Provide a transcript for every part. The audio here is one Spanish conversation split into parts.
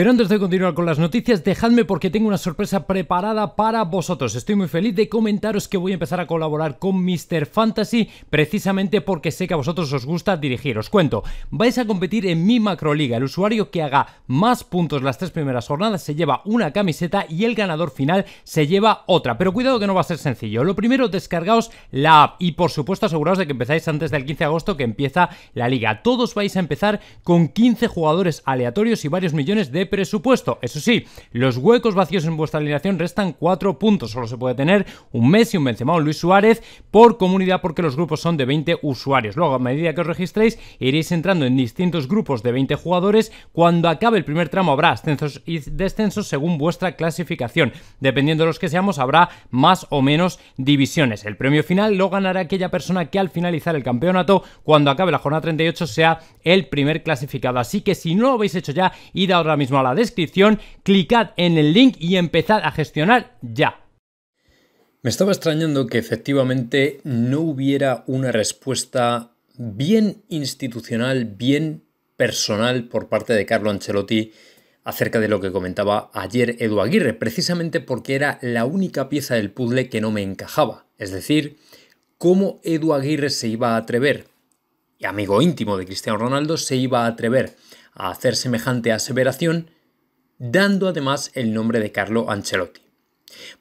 Pero antes de continuar con las noticias, dejadme porque tengo una sorpresa preparada para vosotros. Estoy muy feliz de comentaros que voy a empezar a colaborar con Mr. Fantasy precisamente porque sé que a vosotros os gusta dirigir. Os cuento, vais a competir en mi macroliga. El usuario que haga más puntos las tres primeras jornadas se lleva una camiseta y el ganador final se lleva otra. Pero cuidado que no va a ser sencillo. Lo primero, descargaos la app y por supuesto aseguraos de que empezáis antes del 15 de agosto que empieza la liga. Todos vais a empezar con 15 jugadores aleatorios y varios millones de presupuesto. Eso sí, los huecos vacíos en vuestra alineación restan 4 puntos. Solo se puede tener un Messi, un Benzema, un Luis Suárez por comunidad porque los grupos son de 20 usuarios. Luego, a medida que os registréis, iréis entrando en distintos grupos de 20 jugadores. Cuando acabe el primer tramo habrá ascensos y descensos según vuestra clasificación. Dependiendo de los que seamos, habrá más o menos divisiones. El premio final lo ganará aquella persona que al finalizar el campeonato, cuando acabe la jornada 38, sea el primer clasificado. Así que si no lo habéis hecho ya, id ahora mismo a la descripción, clicad en el link y empezad a gestionar ya. Me estaba extrañando que efectivamente no hubiera una respuesta bien institucional, bien personal por parte de Carlo Ancelotti acerca de lo que comentaba ayer Edu Aguirre, precisamente porque era la única pieza del puzzle que no me encajaba. Es decir, cómo Edu Aguirre se iba a atrever, y amigo íntimo de Cristiano Ronaldo, se iba a atrever a hacer semejante aseveración, dando además el nombre de Carlo Ancelotti.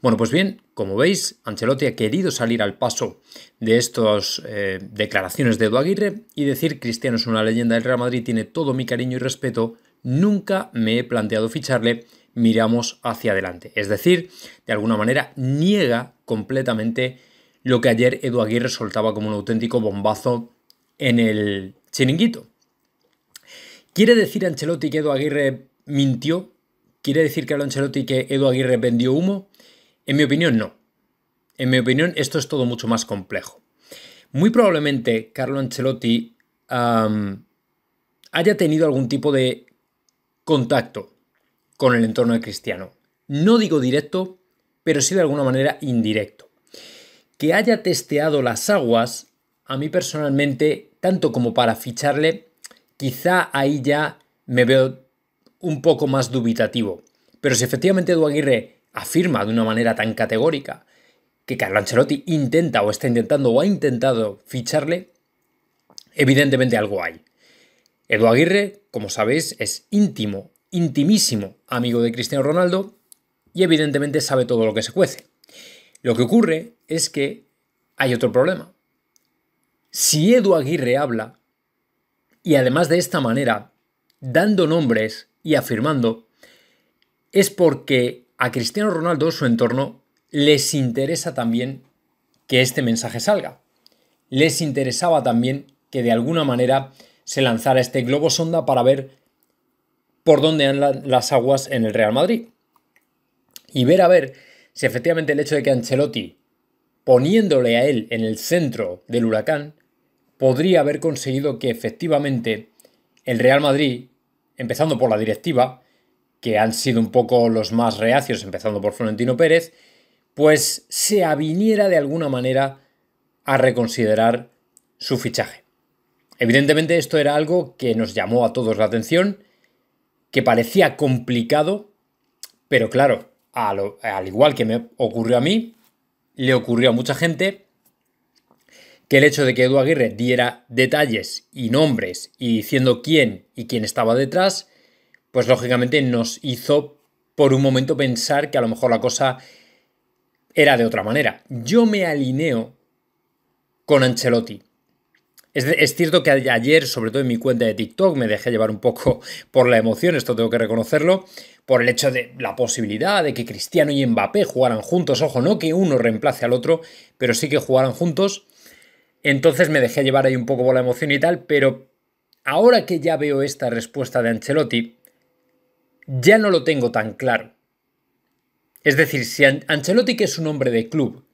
Bueno, pues bien, como veis, Ancelotti ha querido salir al paso de estas eh, declaraciones de Edu Aguirre y decir Cristiano es una leyenda del Real Madrid, tiene todo mi cariño y respeto, nunca me he planteado ficharle, miramos hacia adelante. Es decir, de alguna manera niega completamente lo que ayer Edu Aguirre soltaba como un auténtico bombazo en el chiringuito. ¿Quiere decir Ancelotti que Edo Aguirre mintió? ¿Quiere decir Carlo Ancelotti que Edo Aguirre vendió humo? En mi opinión, no. En mi opinión, esto es todo mucho más complejo. Muy probablemente Carlo Ancelotti haya tenido algún tipo de contacto con el entorno de Cristiano. No digo directo, pero sí de alguna manera indirecto. Que haya testeado las aguas, a mí personalmente, tanto como para ficharle, quizá ahí ya me veo un poco más dubitativo. Pero si efectivamente Edu Aguirre afirma de una manera tan categórica que Carlo Ancelotti intenta o está intentando o ha intentado ficharle, evidentemente algo hay. Edu Aguirre, como sabéis, es íntimo, intimísimo amigo de Cristiano Ronaldo y evidentemente sabe todo lo que se cuece. Lo que ocurre es que hay otro problema. Si Edu Aguirre habla, y además de esta manera, dando nombres y afirmando, es porque a Cristiano Ronaldo su entorno les interesa también que este mensaje salga. Les interesaba también que de alguna manera se lanzara este globo sonda para ver por dónde andan las aguas en el Real Madrid. Y ver a ver si efectivamente el hecho de que Ancelotti, poniéndole a él en el centro del huracán, podría haber conseguido que efectivamente el Real Madrid, empezando por la directiva, que han sido un poco los más reacios, empezando por Florentino Pérez, pues se aviniera de alguna manera a reconsiderar su fichaje. Evidentemente esto era algo que nos llamó a todos la atención, que parecía complicado, pero claro, al igual que me ocurrió a mí, le ocurrió a mucha gente que el hecho de que Edu Aguirre diera detalles y nombres y diciendo quién y quién estaba detrás, pues lógicamente nos hizo por un momento pensar que a lo mejor la cosa era de otra manera. Yo me alineo con Ancelotti. Es, es, cierto que ayer, sobre todo en mi cuenta de TikTok, me dejé llevar un poco por la emoción, esto tengo que reconocerlo, por el hecho de la posibilidad de que Cristiano y Mbappé jugaran juntos. Ojo, no que uno reemplace al otro, pero sí que jugaran juntos. Entonces me dejé llevar ahí un poco por la emoción y tal, pero ahora que ya veo esta respuesta de Ancelotti, ya no lo tengo tan claro. Es decir, si Ancelotti que es un hombre de club,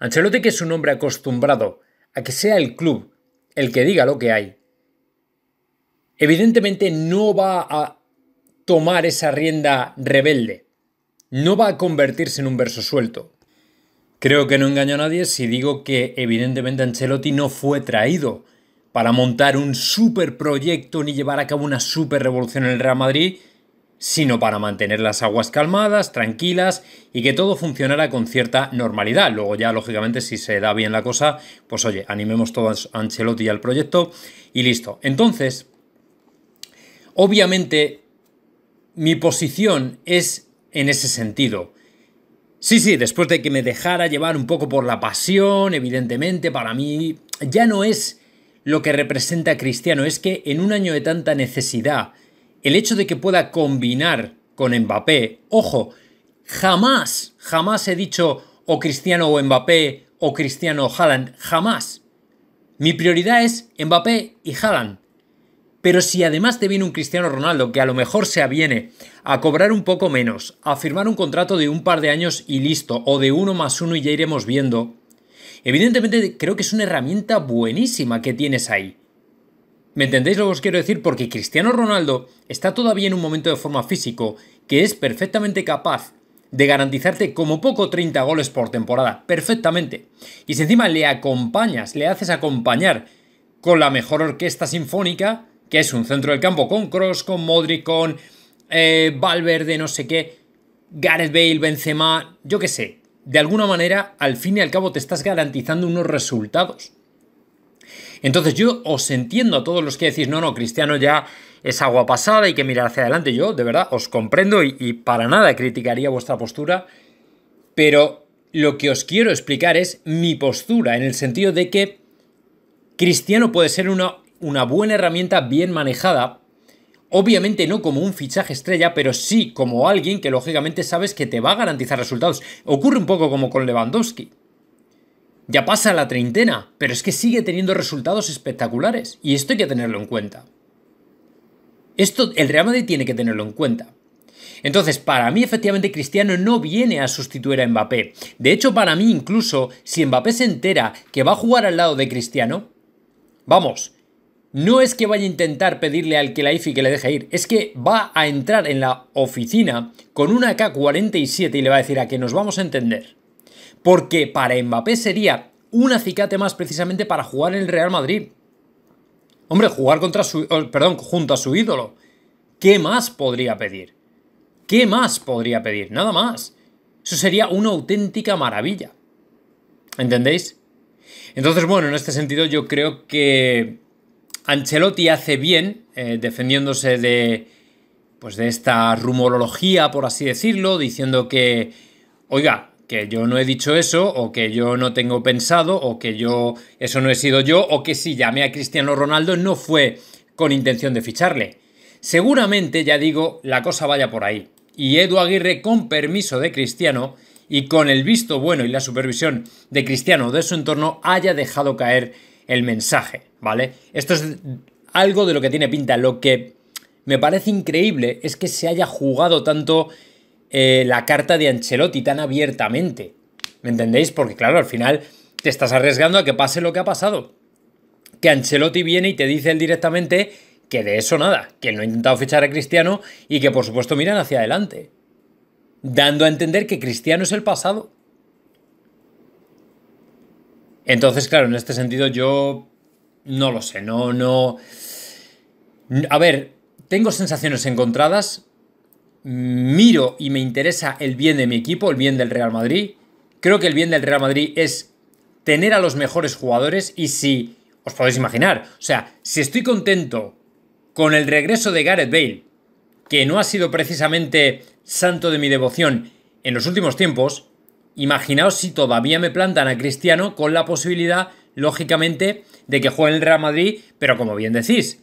Ancelotti que es un hombre acostumbrado a que sea el club el que diga lo que hay, evidentemente no va a tomar esa rienda rebelde, no va a convertirse en un verso suelto. Creo que no engaño a nadie si digo que evidentemente Ancelotti no fue traído para montar un super proyecto ni llevar a cabo una super revolución en el Real Madrid, sino para mantener las aguas calmadas, tranquilas y que todo funcionara con cierta normalidad. Luego ya, lógicamente, si se da bien la cosa, pues oye, animemos todos a Ancelotti al proyecto y listo. Entonces, obviamente, mi posición es en ese sentido. Sí, sí, después de que me dejara llevar un poco por la pasión, evidentemente para mí ya no es lo que representa Cristiano, es que en un año de tanta necesidad, el hecho de que pueda combinar con Mbappé, ojo, jamás, jamás he dicho o Cristiano o Mbappé o Cristiano o Haaland, jamás. Mi prioridad es Mbappé y Haaland. Pero si además te viene un Cristiano Ronaldo que a lo mejor se aviene a cobrar un poco menos, a firmar un contrato de un par de años y listo, o de uno más uno y ya iremos viendo, evidentemente creo que es una herramienta buenísima que tienes ahí. ¿Me entendéis lo que os quiero decir? Porque Cristiano Ronaldo está todavía en un momento de forma físico que es perfectamente capaz de garantizarte como poco 30 goles por temporada, perfectamente. Y si encima le acompañas, le haces acompañar con la mejor orquesta sinfónica, que es un centro del campo con Cross, con Modric, con eh, Valverde, no sé qué, Gareth Bale, Benzema, yo qué sé. De alguna manera, al fin y al cabo, te estás garantizando unos resultados. Entonces yo os entiendo a todos los que decís, no, no, Cristiano ya es agua pasada, y que mirar hacia adelante. Yo, de verdad, os comprendo y, y para nada criticaría vuestra postura, pero lo que os quiero explicar es mi postura, en el sentido de que Cristiano puede ser una una buena herramienta bien manejada. Obviamente no como un fichaje estrella, pero sí como alguien que lógicamente sabes que te va a garantizar resultados. Ocurre un poco como con Lewandowski. Ya pasa la treintena, pero es que sigue teniendo resultados espectaculares. Y esto hay que tenerlo en cuenta. Esto el Real Madrid tiene que tenerlo en cuenta. Entonces, para mí efectivamente Cristiano no viene a sustituir a Mbappé. De hecho, para mí incluso, si Mbappé se entera que va a jugar al lado de Cristiano, vamos, no es que vaya a intentar pedirle al que la IFI que le deje ir, es que va a entrar en la oficina con una K-47 y le va a decir a que nos vamos a entender. Porque para Mbappé sería un acicate más precisamente para jugar en el Real Madrid. Hombre, jugar contra su, oh, perdón, junto a su ídolo. ¿Qué más podría pedir? ¿Qué más podría pedir? Nada más. Eso sería una auténtica maravilla. ¿Entendéis? Entonces, bueno, en este sentido yo creo que Ancelotti hace bien eh, defendiéndose de, pues de esta rumorología, por así decirlo, diciendo que, oiga, que yo no he dicho eso, o que yo no tengo pensado, o que yo, eso no he sido yo, o que si llamé a Cristiano Ronaldo no fue con intención de ficharle. Seguramente, ya digo, la cosa vaya por ahí. Y Edu Aguirre, con permiso de Cristiano y con el visto bueno y la supervisión de Cristiano de su entorno, haya dejado caer el mensaje, ¿vale? Esto es algo de lo que tiene pinta. Lo que me parece increíble es que se haya jugado tanto eh, la carta de Ancelotti tan abiertamente. ¿Me entendéis? Porque claro, al final te estás arriesgando a que pase lo que ha pasado. Que Ancelotti viene y te dice él directamente que de eso nada, que no ha intentado fichar a Cristiano y que por supuesto miran hacia adelante. Dando a entender que Cristiano es el pasado. Entonces, claro, en este sentido yo no lo sé, no, no... A ver, tengo sensaciones encontradas, miro y me interesa el bien de mi equipo, el bien del Real Madrid. Creo que el bien del Real Madrid es tener a los mejores jugadores y si, os podéis imaginar, o sea, si estoy contento con el regreso de Gareth Bale, que no ha sido precisamente santo de mi devoción en los últimos tiempos, imaginaos si todavía me plantan a Cristiano con la posibilidad, lógicamente, de que juegue en el Real Madrid, pero como bien decís,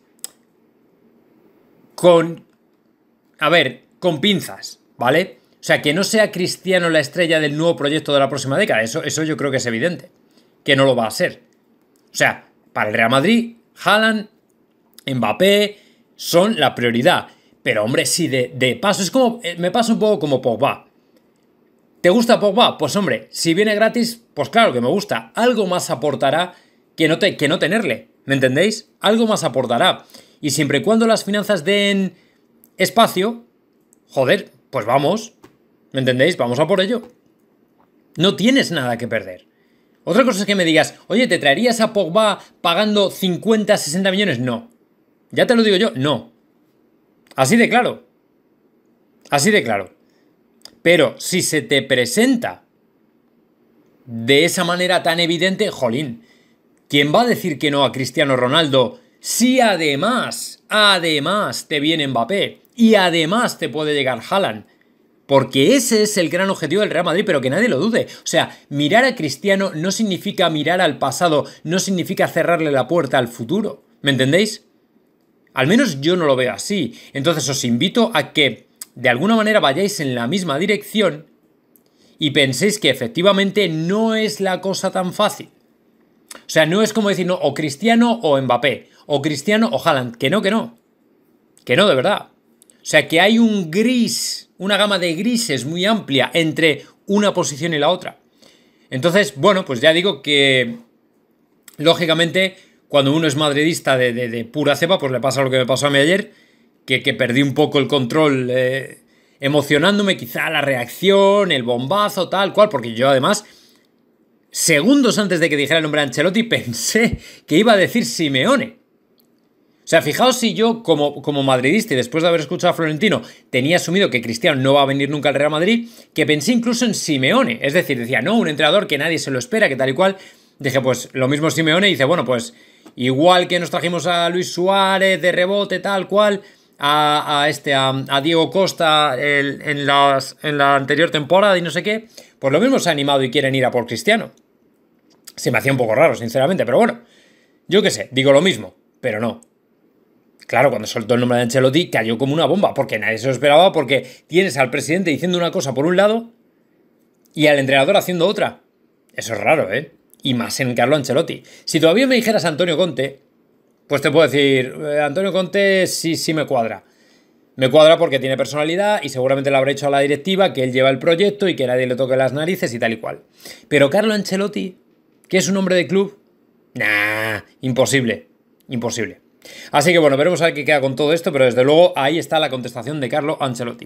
con... A ver, con pinzas, ¿vale? O sea, que no sea Cristiano la estrella del nuevo proyecto de la próxima década, eso, eso yo creo que es evidente, que no lo va a ser. O sea, para el Real Madrid, Haaland, Mbappé son la prioridad. Pero hombre, sí, de, de paso, es como, eh, me pasa un poco como Pogba. ¿Te gusta Pogba? Pues hombre, si viene gratis, pues claro que me gusta. Algo más aportará que no, tenerle. ¿Me entendéis? Algo más aportará. Y siempre y cuando las finanzas den espacio, joder, pues vamos. ¿Me entendéis? Vamos a por ello. No tienes nada que perder. Otra cosa es que me digas, oye, ¿te traerías a Pogba pagando 50, 60 millones? No. Ya te lo digo yo, no. Así de claro. Así de claro. Pero si se te presenta de esa manera tan evidente, jolín, ¿quién va a decir que no a Cristiano Ronaldo si además, además te viene Mbappé y además te puede llegar Haaland? Porque ese es el gran objetivo del Real Madrid, pero que nadie lo dude. O sea, mirar a Cristiano no significa mirar al pasado, no significa cerrarle la puerta al futuro. ¿Me entendéis? Al menos yo no lo veo así. Entonces os invito a que de alguna manera vayáis en la misma dirección y penséis que efectivamente no es la cosa tan fácil. O sea, no es como decir, o Cristiano o Mbappé, o Cristiano o Haaland, que no, que no. Que no, de verdad. O sea, que hay un gris, una gama de grises muy amplia entre una posición y la otra. Entonces, bueno, pues ya digo que, lógicamente, cuando uno es madridista de, de pura cepa, pues le pasa lo que me pasó a mí ayer, que, perdí un poco el control. Eh, emocionándome quizá la reacción, el bombazo, tal cual, porque yo además, segundos antes de que dijera el nombre de Ancelotti, pensé que iba a decir Simeone. O sea, fijaos si yo, como, como madridista, y después de haber escuchado a Florentino, tenía asumido que Cristiano no va a venir nunca al Real Madrid, que pensé incluso en Simeone. Es decir, decía, no, un entrenador que nadie se lo espera, que tal y cual. Dije, pues lo mismo Simeone, y dice, bueno, pues igual que nos trajimos a Luis Suárez de rebote, tal cual, a, este, a, Diego Costa en, en la anterior temporada y no sé qué, pues lo mismo se ha animado y quieren ir a por Cristiano. Se me hacía un poco raro, sinceramente, pero bueno, yo qué sé, digo lo mismo, pero no. Claro, cuando soltó el nombre de Ancelotti cayó como una bomba, porque nadie se lo esperaba, porque tienes al presidente diciendo una cosa por un lado y al entrenador haciendo otra. Eso es raro, ¿eh? Y más en Carlo Ancelotti. Si todavía me dijeras Antonio Conte, pues te puedo decir, eh, Antonio Conte sí, sí me cuadra. Me cuadra porque tiene personalidad y seguramente le habrá hecho a la directiva, que él lleva el proyecto y que nadie le toque las narices y tal y cual. Pero Carlo Ancelotti, que es un hombre de club, nah, imposible, imposible. Así que bueno, veremos a ver qué queda con todo esto, pero desde luego ahí está la contestación de Carlo Ancelotti.